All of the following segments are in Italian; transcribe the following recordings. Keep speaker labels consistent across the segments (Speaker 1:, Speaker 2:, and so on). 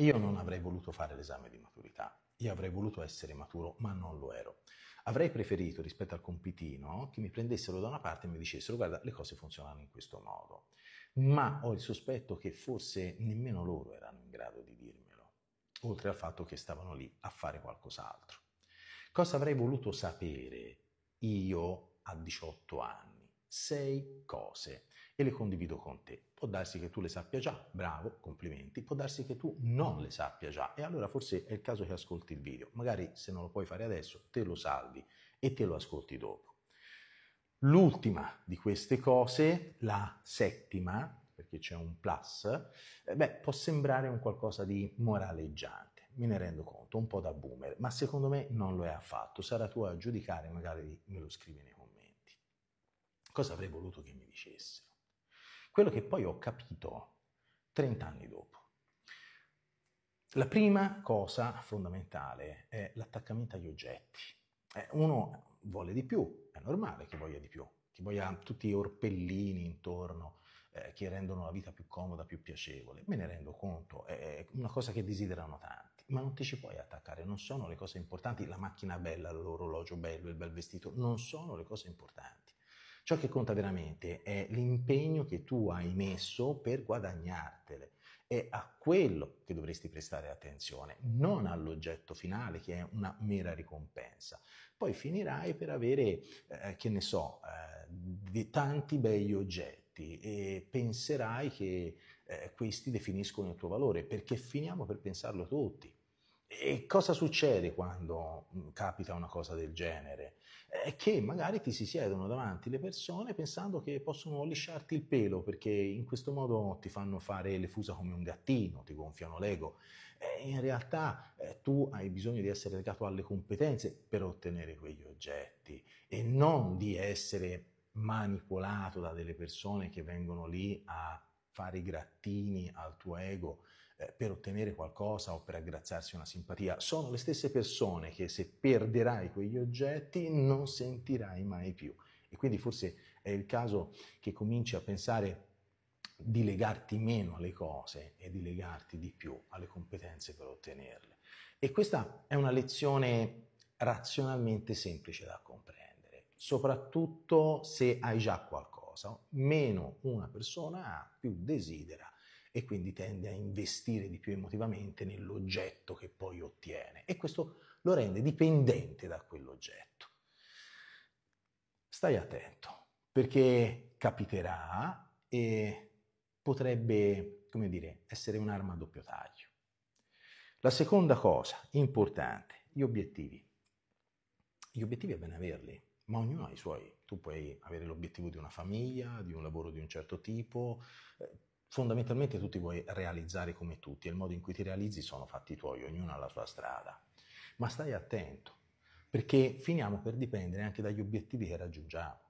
Speaker 1: Io non avrei voluto fare l'esame di maturità, io avrei voluto essere maturo, ma non lo ero. Avrei preferito rispetto al compitino che mi prendessero da una parte e mi dicessero guarda le cose funzionano in questo modo, ma ho il sospetto che forse nemmeno loro erano in grado di dirmelo, oltre al fatto che stavano lì a fare qualcos'altro. Cosa avrei voluto sapere io a 18 anni? sei cose e le condivido con te. Può darsi che tu le sappia già, bravo, complimenti, può darsi che tu non le sappia già e allora forse è il caso che ascolti il video, magari se non lo puoi fare adesso te lo salvi e te lo ascolti dopo. L'ultima di queste cose, la settima, perché c'è un plus, eh, beh, può sembrare un qualcosa di moraleggiante, me ne rendo conto, un po' da boomer, ma secondo me non lo è affatto, sarà tu a giudicare, magari me lo scrivi nei commenti cosa avrei voluto che mi dicessero. Quello che poi ho capito 30 anni dopo. La prima cosa fondamentale è l'attaccamento agli oggetti. Eh, uno vuole di più, è normale che voglia di più, che voglia tutti gli orpellini intorno eh, che rendono la vita più comoda, più piacevole. Me ne rendo conto, è una cosa che desiderano tanti, ma non ti ci puoi attaccare, non sono le cose importanti, la macchina bella, l'orologio bello, il bel vestito, non sono le cose importanti. Ciò che conta veramente è l'impegno che tu hai messo per guadagnartele. È a quello che dovresti prestare attenzione, non all'oggetto finale che è una mera ricompensa. Poi finirai per avere, eh, che ne so, eh, tanti bei oggetti e penserai che eh, questi definiscono il tuo valore, perché finiamo per pensarlo tutti. E cosa succede quando mm, capita una cosa del genere? È che magari ti si siedono davanti le persone pensando che possono lisciarti il pelo perché in questo modo ti fanno fare le fusa come un gattino, ti gonfiano l'ego. E in realtà eh, tu hai bisogno di essere legato alle competenze per ottenere quegli oggetti e non di essere manipolato da delle persone che vengono lì a fare i grattini al tuo ego eh, per ottenere qualcosa o per aggraziarsi una simpatia. Sono le stesse persone che se perderai quegli oggetti non sentirai mai più. E quindi forse è il caso che cominci a pensare di legarti meno alle cose e di legarti di più alle competenze per ottenerle. E questa è una lezione razionalmente semplice da comprendere, soprattutto se hai già qualcosa. Meno una persona ha, più desidera e quindi tende a investire di più emotivamente nell'oggetto che poi ottiene e questo lo rende dipendente da quell'oggetto. Stai attento perché capiterà e potrebbe, come dire, essere un'arma a doppio taglio. La seconda cosa importante, gli obiettivi. Gli obiettivi è bene averli, ma ognuno ha i suoi. Tu puoi avere l'obiettivo di una famiglia, di un lavoro di un certo tipo, eh, Fondamentalmente tu ti vuoi realizzare come tutti e il modo in cui ti realizzi sono fatti tuoi, ognuno ha la sua strada. Ma stai attento, perché finiamo per dipendere anche dagli obiettivi che raggiungiamo.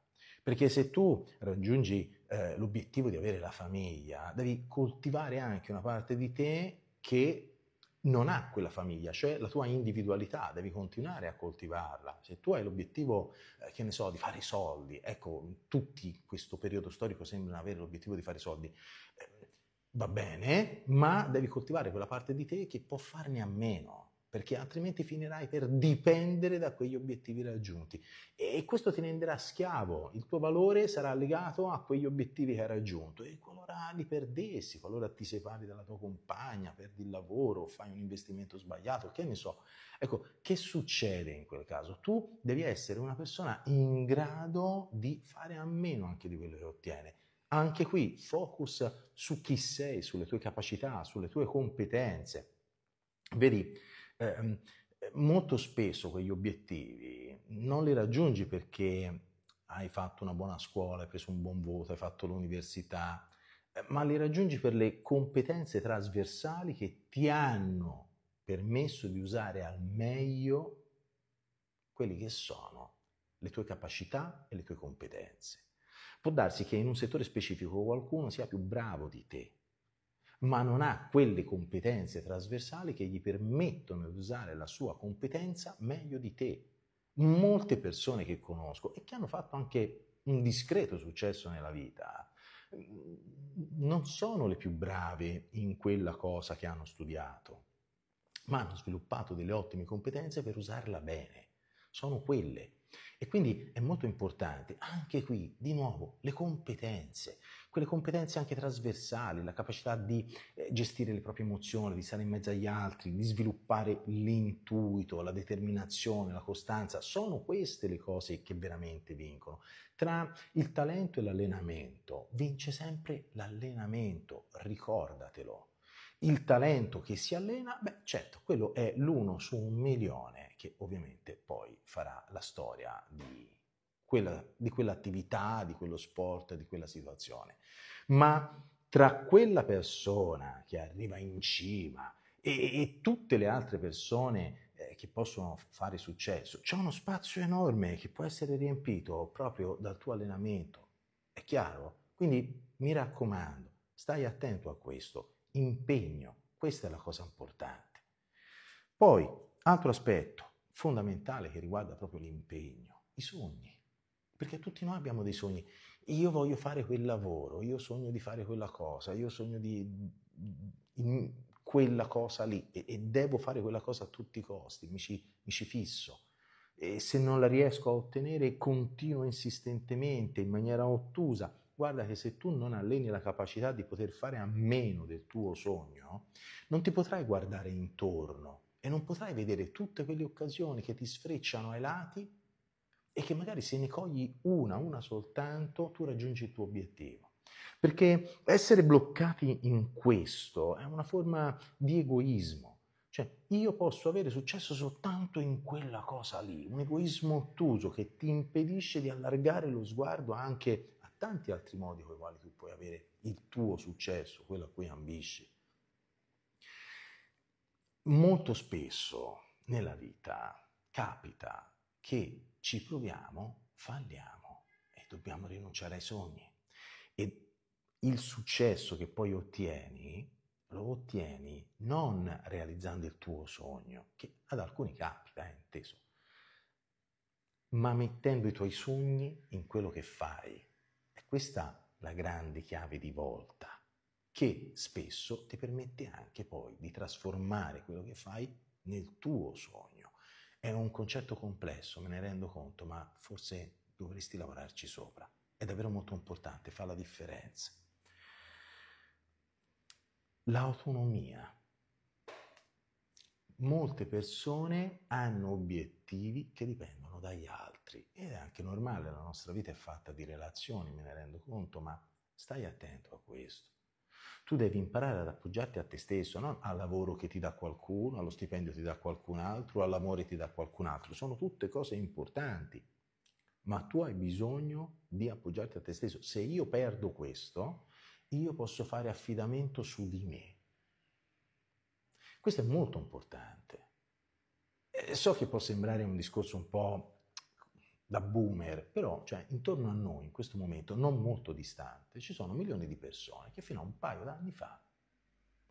Speaker 1: Perché se tu raggiungi eh, l'obiettivo di avere la famiglia, devi coltivare anche una parte di te che non ha quella famiglia, cioè la tua individualità, devi continuare a coltivarla. Se tu hai l'obiettivo, eh, che ne so, di fare soldi, ecco, tutti in questo periodo storico sembrano avere l'obiettivo di fare soldi, va bene, ma devi coltivare quella parte di te che può farne a meno, perché altrimenti finirai per dipendere da quegli obiettivi raggiunti e questo ti renderà schiavo, il tuo valore sarà legato a quegli obiettivi che hai raggiunto e qualora li perdessi, qualora ti separi dalla tua compagna, perdi il lavoro, fai un investimento sbagliato, che ne so. Ecco, che succede in quel caso? Tu devi essere una persona in grado di fare a meno anche di quello che ottieni. Anche qui focus su chi sei, sulle tue capacità, sulle tue competenze. Vedi, ehm, molto spesso quegli obiettivi non li raggiungi perché hai fatto una buona scuola, hai preso un buon voto, hai fatto l'università, eh, ma li raggiungi per le competenze trasversali che ti hanno permesso di usare al meglio quelli che sono le tue capacità e le tue competenze. Può darsi che in un settore specifico qualcuno sia più bravo di te, ma non ha quelle competenze trasversali che gli permettono di usare la sua competenza meglio di te. Molte persone che conosco e che hanno fatto anche un discreto successo nella vita, non sono le più brave in quella cosa che hanno studiato, ma hanno sviluppato delle ottime competenze per usarla bene sono quelle. E quindi è molto importante anche qui, di nuovo, le competenze, quelle competenze anche trasversali, la capacità di eh, gestire le proprie emozioni, di stare in mezzo agli altri, di sviluppare l'intuito, la determinazione, la costanza, sono queste le cose che veramente vincono. Tra il talento e l'allenamento vince sempre l'allenamento, ricordatelo il talento che si allena, beh certo, quello è l'uno su un milione che ovviamente poi farà la storia di, quella, di quell'attività, di quello sport, di quella situazione. Ma tra quella persona che arriva in cima e, e tutte le altre persone eh, che possono fare successo, c'è uno spazio enorme che può essere riempito proprio dal tuo allenamento. È chiaro? Quindi mi raccomando, stai attento a questo impegno. Questa è la cosa importante. Poi, altro aspetto fondamentale che riguarda proprio l'impegno, i sogni. Perché tutti noi abbiamo dei sogni. Io voglio fare quel lavoro, io sogno di fare quella cosa, io sogno di quella cosa lì e, e, devo fare quella cosa a tutti i costi, mi ci, mi ci fisso. E se non la riesco a ottenere, continuo insistentemente, in maniera ottusa, guarda che se tu non alleni la capacità di poter fare a meno del tuo sogno, non ti potrai guardare intorno e non potrai vedere tutte quelle occasioni che ti sfrecciano ai lati e che magari se ne cogli una, una soltanto, tu raggiungi il tuo obiettivo. Perché essere bloccati in questo è una forma di egoismo. Cioè, io posso avere successo soltanto in quella cosa lì, un egoismo ottuso che ti impedisce di allargare lo sguardo anche tanti altri modi con i quali tu puoi avere il tuo successo, quello a cui ambisci. Molto spesso nella vita capita che ci proviamo, falliamo e dobbiamo rinunciare ai sogni. E il successo che poi ottieni lo ottieni non realizzando il tuo sogno, che ad alcuni capita, è eh, inteso, ma mettendo i tuoi sogni in quello che fai. Questa è la grande chiave di volta che spesso ti permette anche poi di trasformare quello che fai nel tuo sogno. È un concetto complesso, me ne rendo conto, ma forse dovresti lavorarci sopra. È davvero molto importante, fa la differenza. L'autonomia. Molte persone hanno obiettivi che dipendono dagli altri altri. Ed è anche normale, la nostra vita è fatta di relazioni, me ne rendo conto, ma stai attento a questo. Tu devi imparare ad appoggiarti a te stesso, non al lavoro che ti dà qualcuno, allo stipendio che ti dà qualcun altro, all'amore che ti dà qualcun altro. Sono tutte cose importanti, ma tu hai bisogno di appoggiarti a te stesso. Se io perdo questo, io posso fare affidamento su di me. Questo è molto importante. Eh, so che può sembrare un discorso un po' da boomer, però cioè, intorno a noi in questo momento non molto distante ci sono milioni di persone che fino a un paio d'anni fa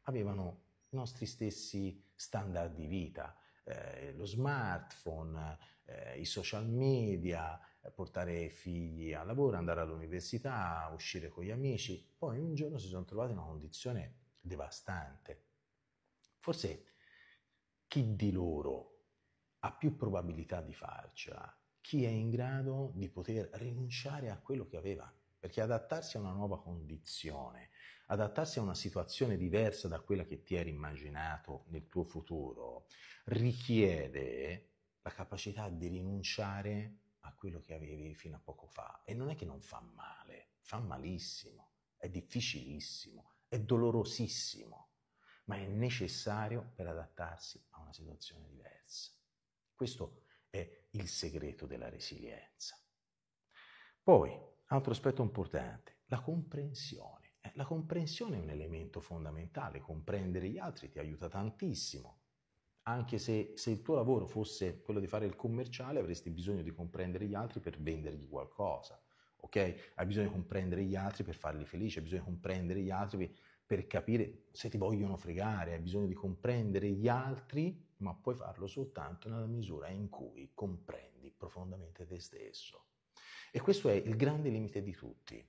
Speaker 1: avevano i nostri stessi standard di vita, eh, lo smartphone, eh, i social media, eh, portare figli al lavoro, andare all'università, uscire con gli amici, poi un giorno si sono trovati in una condizione devastante. Forse chi di loro ha più probabilità di farcela chi è in grado di poter rinunciare a quello che aveva, perché adattarsi a una nuova condizione, adattarsi a una situazione diversa da quella che ti eri immaginato nel tuo futuro, richiede la capacità di rinunciare a quello che avevi fino a poco fa. E non è che non fa male, fa malissimo, è difficilissimo, è dolorosissimo, ma è necessario per adattarsi a una situazione diversa. Questo è è il segreto della resilienza. Poi, altro aspetto importante, la comprensione. Eh, la comprensione è un elemento fondamentale, comprendere gli altri ti aiuta tantissimo. Anche se, se il tuo lavoro fosse quello di fare il commerciale, avresti bisogno di comprendere gli altri per vendergli qualcosa. Ok? Hai bisogno di comprendere gli altri per farli felici, hai bisogno di comprendere gli altri per per capire se ti vogliono fregare, hai bisogno di comprendere gli altri, ma puoi farlo soltanto nella misura in cui comprendi profondamente te stesso. E questo è il grande limite di tutti.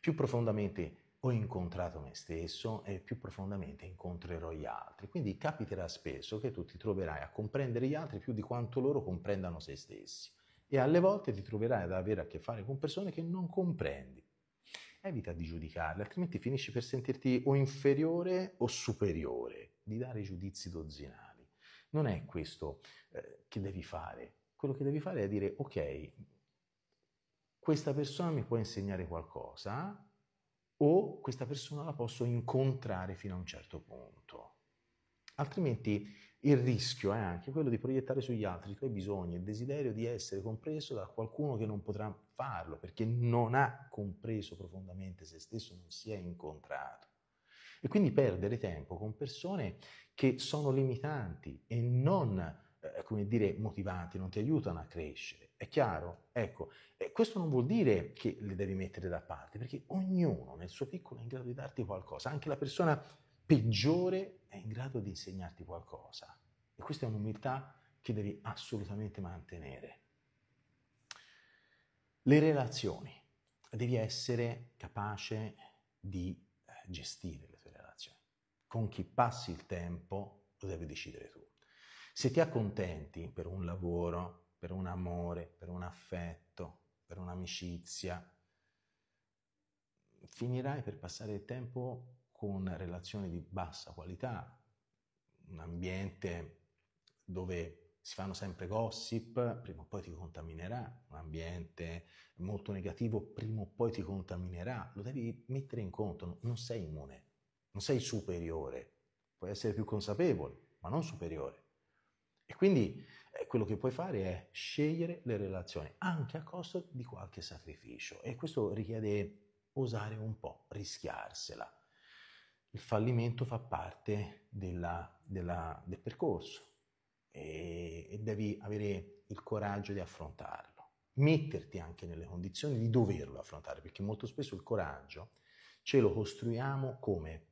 Speaker 1: Più profondamente ho incontrato me stesso e più profondamente incontrerò gli altri. Quindi capiterà spesso che tu ti troverai a comprendere gli altri più di quanto loro comprendano se stessi. E alle volte ti troverai ad avere a che fare con persone che non comprendi evita di giudicarli, altrimenti finisci per sentirti o inferiore o superiore, di dare giudizi dozzinali. Non è questo eh, che devi fare. Quello che devi fare è dire, ok, questa persona mi può insegnare qualcosa o questa persona la posso incontrare fino a un certo punto. Altrimenti il rischio è anche quello di proiettare sugli altri i tuoi bisogni, il desiderio di essere compreso da qualcuno che non potrà farlo perché non ha compreso profondamente se stesso, non si è incontrato. E quindi perdere tempo con persone che sono limitanti e non eh, come dire, motivanti, non ti aiutano a crescere. È chiaro? Ecco, eh, questo non vuol dire che le devi mettere da parte, perché ognuno nel suo piccolo è in grado di darti qualcosa, anche la persona peggiore è in grado di insegnarti qualcosa. E questa è un'umiltà che devi assolutamente mantenere. Le relazioni. Devi essere capace di eh, gestire le tue relazioni. Con chi passi il tempo lo devi decidere tu. Se ti accontenti per un lavoro, per un amore, per un affetto, per un'amicizia, finirai per passare il tempo con relazioni di bassa qualità, un ambiente dove si fanno sempre gossip, prima o poi ti contaminerà, un ambiente molto negativo, prima o poi ti contaminerà, lo devi mettere in conto, non sei immune, non sei superiore, puoi essere più consapevole, ma non superiore. E quindi eh, quello che puoi fare è scegliere le relazioni, anche a costo di qualche sacrificio. E questo richiede osare un po', rischiarsela il fallimento fa parte della, della, del percorso e, e devi avere il coraggio di affrontarlo metterti anche nelle condizioni di doverlo affrontare, perché molto spesso il coraggio ce lo costruiamo come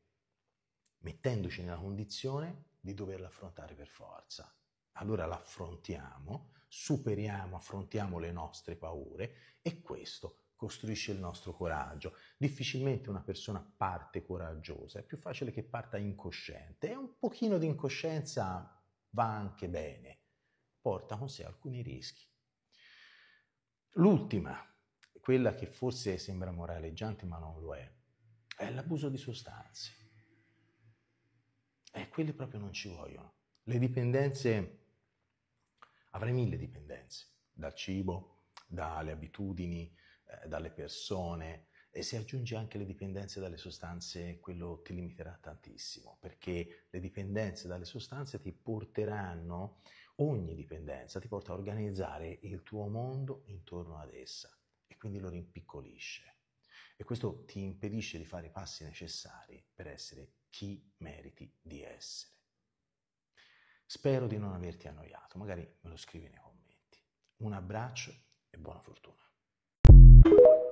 Speaker 1: mettendoci nella condizione di doverlo affrontare per forza. Allora l'affrontiamo, superiamo, affrontiamo le nostre paure e questo costruisce il nostro coraggio. Difficilmente una persona parte coraggiosa, è più facile che parta incosciente e un pochino di incoscienza va anche bene, porta con sé alcuni rischi. L'ultima, quella che forse sembra moraleggiante ma non lo è, è l'abuso di sostanze. E eh, quelle proprio non ci vogliono. Le dipendenze, avrei mille dipendenze, dal cibo, dalle abitudini, eh, dalle persone e se aggiungi anche le dipendenze dalle sostanze, quello ti limiterà tantissimo, perché le dipendenze dalle sostanze ti porteranno, ogni dipendenza ti porta a organizzare il tuo mondo intorno ad essa e quindi lo rimpiccolisce. E questo ti impedisce di fare i passi necessari per essere chi meriti di essere. Spero di non averti annoiato, magari me lo scrivi nei commenti. Un abbraccio e buona fortuna. you.